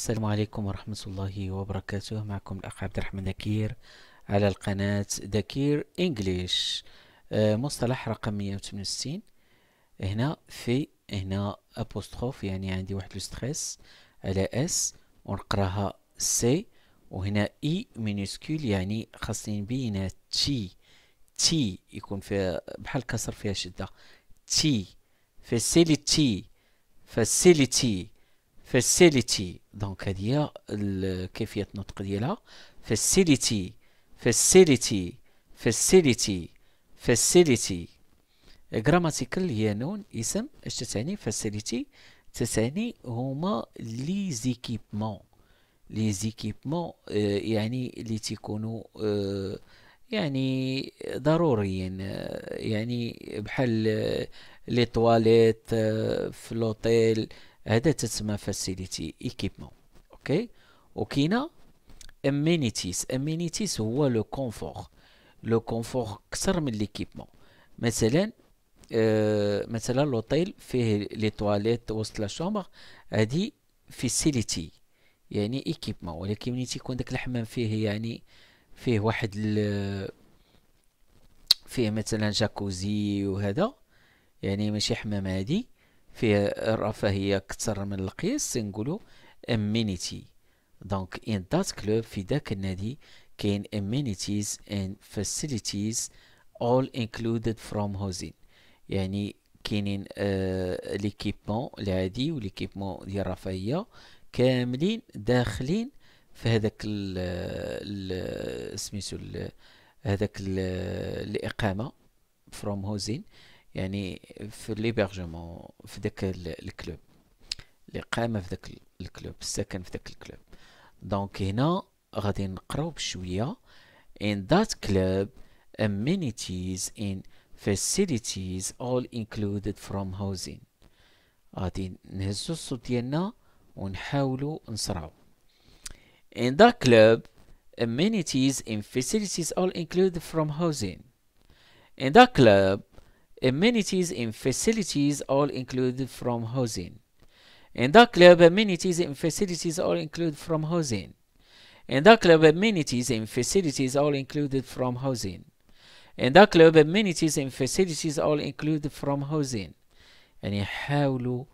السلام عليكم ورحمة الله وبركاته معكم الأخ عبد الرحمن دكير على القناة دكير إنجليش آه، مصطلح رقم 168 هنا في هنا أبوستخوف يعني عندي واحد ستريس على اس ونقراها سي وهنا اي e مينيسكول يعني خاصني نبين تي تي يكون فيها بحال كسر فيها شدة تي فسيليتي تي فاسيليتي دونك هذه كيفيه النطق ديالها فاسيليتي فاسيليتي فاسيليتي فاسيليتي غراماتيكال هي نون اسم اش تتعني فاسيليتي تتعني هما لي زيكيبمون لي زيكيبمون يعني اللي تيكونوا يعني ضروريين يعني بحال لي تواليت في لوطيل هذا تتسمى فاسيليتي ايكيبمون اوكي وكاينه امينيتيز امينيتيز هو لو كونفور لو كونفور اكثر من ليكيبمون مثلا أه مثلا لوطيل فيه لي تواليت وسط لا شومبر هادي فيسيليتي يعني ايكيبمون ولكن ملي تيكون داك الحمام فيه يعني فيه واحد فيه مثلا جاكوزي وهذا يعني ماشي حمام عادي فيه الرفاهيه اكثر من القياس نقولو امينيتي دونك ان ذات كلوب في ذاك النادي كاين amenities and facilities all included from housing يعني كاينين آه ليكيبمون العادي وليكيبمون ديال الرفاهيه كاملين داخلين في هذاك سميتو هذاك الاقامه from housing يعني في ليبرجمون في ذاك الكلوب الإقامة في ذاك الكلوب السكن في ذاك الكلوب دونك هنا غادي نقراو بشوية in that club amenities in facilities all included from housing غادي نهزو الصوت ديالنا ونحاولو نصرعو in that club amenities and facilities all included from housing in that club amenities and facilities all included from housing. In that club, amenities and facilities all included from housing. In that club, amenities and facilities all included from housing. In that club, amenities and facilities all included from housing. يعني حاولوا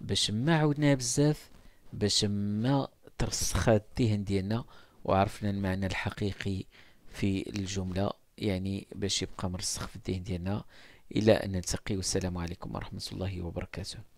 باش ما عودنا بزاف باش ما ترسخت الذهن ديالنا وعرفنا المعنى الحقيقي في الجملة يعني باش يبقى مرسخ في الذهن ديالنا إلى أن نلتقي والسلام عليكم ورحمة الله وبركاته